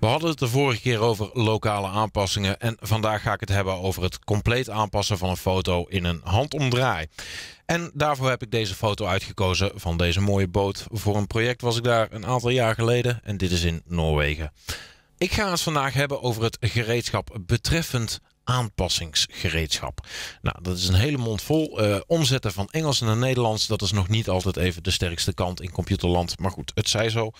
We hadden het de vorige keer over lokale aanpassingen en vandaag ga ik het hebben over het compleet aanpassen van een foto in een handomdraai. En daarvoor heb ik deze foto uitgekozen van deze mooie boot. Voor een project was ik daar een aantal jaar geleden en dit is in Noorwegen. Ik ga het vandaag hebben over het gereedschap betreffend aanpassingsgereedschap. Nou, dat is een hele mond vol. Eh, omzetten van Engels naar Nederlands, dat is nog niet altijd even de sterkste kant in computerland. Maar goed, het zij zo.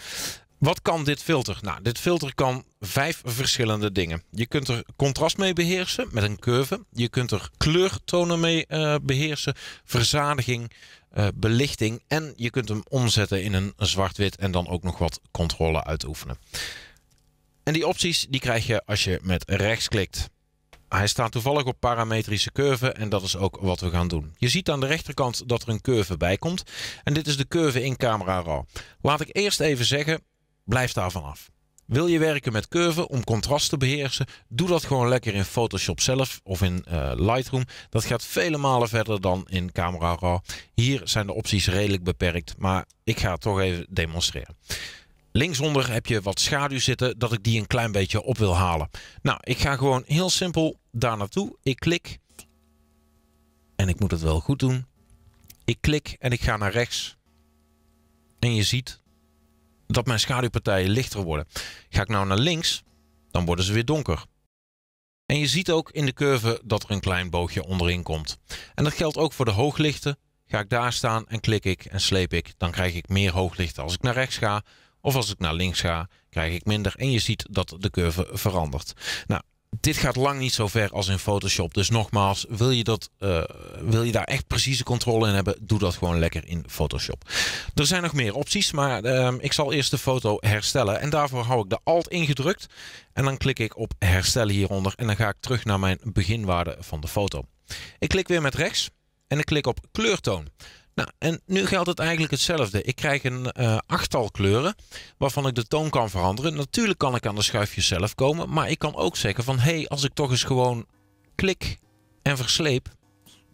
Wat kan dit filter? Nou, dit filter kan vijf verschillende dingen. Je kunt er contrast mee beheersen met een curve. Je kunt er kleurtonen mee eh, beheersen, verzadiging, eh, belichting. En je kunt hem omzetten in een zwart-wit en dan ook nog wat controle uitoefenen. En die opties die krijg je als je met rechts klikt. Hij staat toevallig op parametrische curve en dat is ook wat we gaan doen. Je ziet aan de rechterkant dat er een curve bij komt en dit is de curve in Camera Raw. Laat ik eerst even zeggen, Blijf daar vanaf. Wil je werken met curve om contrast te beheersen? Doe dat gewoon lekker in Photoshop zelf of in eh, Lightroom. Dat gaat vele malen verder dan in Camera Raw. Hier zijn de opties redelijk beperkt, maar ik ga het toch even demonstreren. Linksonder heb je wat schaduw zitten dat ik die een klein beetje op wil halen. Nou, ik ga gewoon heel simpel daar naartoe. Ik klik. En ik moet het wel goed doen. Ik klik en ik ga naar rechts. En je ziet dat mijn schaduwpartijen lichter worden. Ga ik nou naar links, dan worden ze weer donker. En je ziet ook in de curve dat er een klein boogje onderin komt. En dat geldt ook voor de hooglichten. Ga ik daar staan en klik ik en sleep ik, dan krijg ik meer hooglichten als ik naar rechts ga. Of als ik naar links ga, krijg ik minder. En je ziet dat de curve verandert. Nou, dit gaat lang niet zo ver als in Photoshop. Dus nogmaals, wil je, dat, eh, wil je daar echt precieze controle in hebben, doe dat gewoon lekker in Photoshop. Er zijn nog meer opties, maar ehm, ik zal eerst de foto herstellen. En daarvoor hou ik de Alt ingedrukt. En dan klik ik op herstellen hieronder. En dan ga ik terug naar mijn beginwaarde van de foto. Ik klik weer met rechts en ik klik op kleurtoon. Nou, en nu geldt het eigenlijk hetzelfde. Ik krijg een uh, achttal kleuren waarvan ik de toon kan veranderen. Natuurlijk kan ik aan de schuifjes zelf komen, maar ik kan ook zeggen van hé, hey, als ik toch eens gewoon klik en versleep,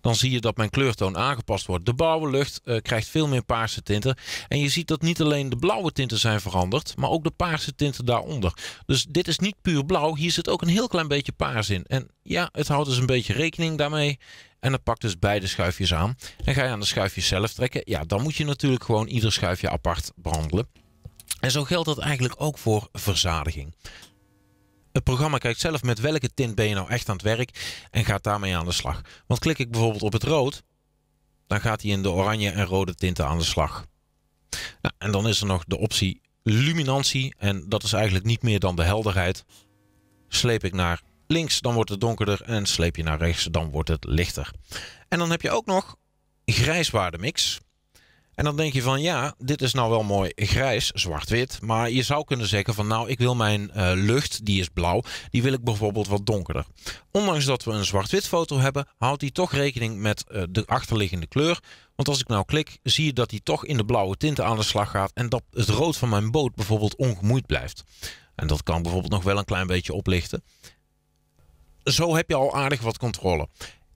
dan zie je dat mijn kleurtoon aangepast wordt. De blauwe lucht eh, krijgt veel meer paarse tinten. En je ziet dat niet alleen de blauwe tinten zijn veranderd, maar ook de paarse tinten daaronder. Dus dit is niet puur blauw, hier zit ook een heel klein beetje paars in. En ja, het houdt dus een beetje rekening daarmee. En dan pakt dus beide schuifjes aan. En ga je aan de schuifjes zelf trekken. Ja, dan moet je natuurlijk gewoon ieder schuifje apart behandelen. En zo geldt dat eigenlijk ook voor verzadiging het programma kijkt zelf met welke tint ben je nou echt aan het werk en gaat daarmee aan de slag. Want klik ik bijvoorbeeld op het rood, dan gaat hij in de oranje en rode tinten aan de slag. Nou, en dan is er nog de optie luminantie en dat is eigenlijk niet meer dan de helderheid. Sleep ik naar links, dan wordt het donkerder en sleep je naar rechts, dan wordt het lichter. En dan heb je ook nog grijswaardemix. En dan denk je van ja, dit is nou wel mooi grijs, zwart-wit. Maar je zou kunnen zeggen van nou, ik wil mijn eh, lucht, die is blauw, die wil ik bijvoorbeeld wat donkerder. Ondanks dat we een zwart-wit foto hebben, houdt die toch rekening met eh, de achterliggende kleur. Want als ik nou klik, zie je dat die toch in de blauwe tinten aan de slag gaat. En dat het rood van mijn boot bijvoorbeeld ongemoeid blijft. En dat kan bijvoorbeeld nog wel een klein beetje oplichten. Zo heb je al aardig wat controle.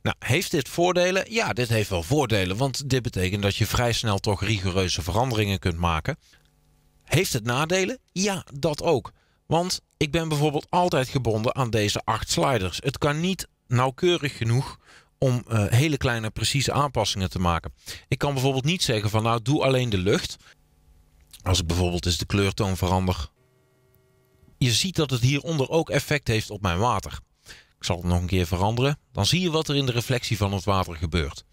Nou, heeft dit voordelen? Ja, dit heeft wel voordelen, want dit betekent dat je vrij snel toch rigoureuze veranderingen kunt maken. Heeft het nadelen? Ja, dat ook. Want ik ben bijvoorbeeld altijd gebonden aan deze acht sliders. Het kan niet nauwkeurig genoeg om eh, hele kleine precieze aanpassingen te maken. Ik kan bijvoorbeeld niet zeggen van nou doe alleen de lucht. Als ik bijvoorbeeld eens de kleurtoon verander. Je ziet dat het hieronder ook effect heeft op mijn water. Ik zal het nog een keer veranderen. Dan zie je wat er in de reflectie van het water gebeurt.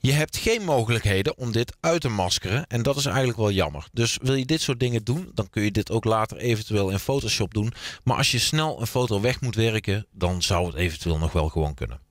Je hebt geen mogelijkheden om dit uit te maskeren en dat is eigenlijk wel jammer. Dus wil je dit soort dingen doen, dan kun je dit ook later eventueel in Photoshop doen. Maar als je snel een foto weg moet werken, dan zou het eventueel nog wel gewoon kunnen.